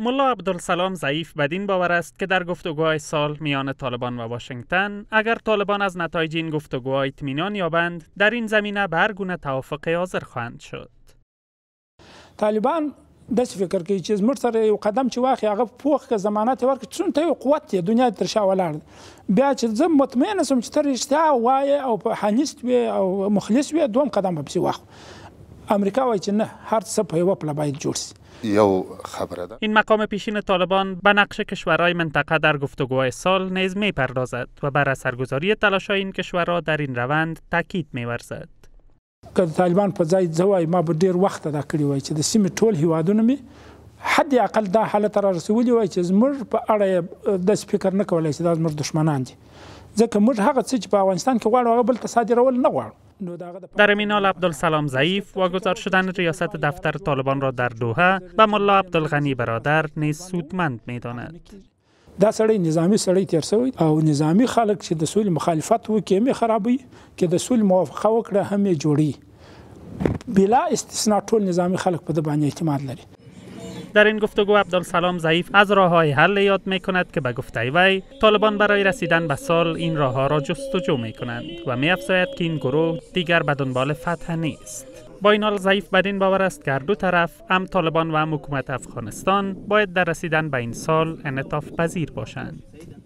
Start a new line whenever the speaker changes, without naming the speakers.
ملا عبدالسلام ضعیف بدین باور است که در گفتگوهای سال میان طالبان و واشنگتن اگر طالبان از نتایج این گفتگوها اطمینان یابند در این زمینه به هر گونه توافق حاضر خواهند شد
طالبان داسې فکر کوي چې زموږ سره یو قدم چې واخی هغه پوخ که ضمانت یې ورکړي څومره یو قوت دی دنیا تر شا ولاړ بیا چې زه مطمئنه سم چې ته رښتیا وایې او په حنیست وې او مخلص وې دوم قدم به پسې واخلو امریکا وایي چې نه هر څه په یو پله باید جوړ شي یو خبره ده
این مقام پیشین طالبان به نقش کشورهای منطقه در گفتگوهای سال نیز میپردازد و بر اثرگذاری تلاشهای این کشورها در این روند تاکید میورزد
که طالبان په ځای ځوای ما به ډیر وخت دا کړی وای چې د سیمې ټول هیوادونه می حد اقل دا حالت را رسولي وای چې زموږ په اړه د فکر نه کولای چې دا زموږ دشمنان دي ځکه موږ هغه څه چې په افغانستان کې غواړو هغه بل تصادرول نه غواړو
در امینال عبدالسلام ضعیف واگذار شدن ریاست دفتر طالبان را در دوحه و ملا عبدالغنی برادر نیز سودمند می داند.
دا سړی نظامی سړی تیر شوی او نظامی خلک چې د سول مخالفت وکړي مې خرابوي کې د سول موافقه وکړه هم یې جوړي بلا استثنا ټول نظامی خلک په د باندې اعتماد لري
در این گفتگو عبدالسلام ضعیف از راه های حل یاد می کند که به گفته وی طالبان برای رسیدن به سال این راه ها را جستجو می کنند و می افزاید که این گروه دیگر به دنبال فتح نیست با این حال ضعیف بدین باور است که هر دو طرف هم طالبان و هم حکومت افغانستان باید در رسیدن به این سال انطاف پذیر باشند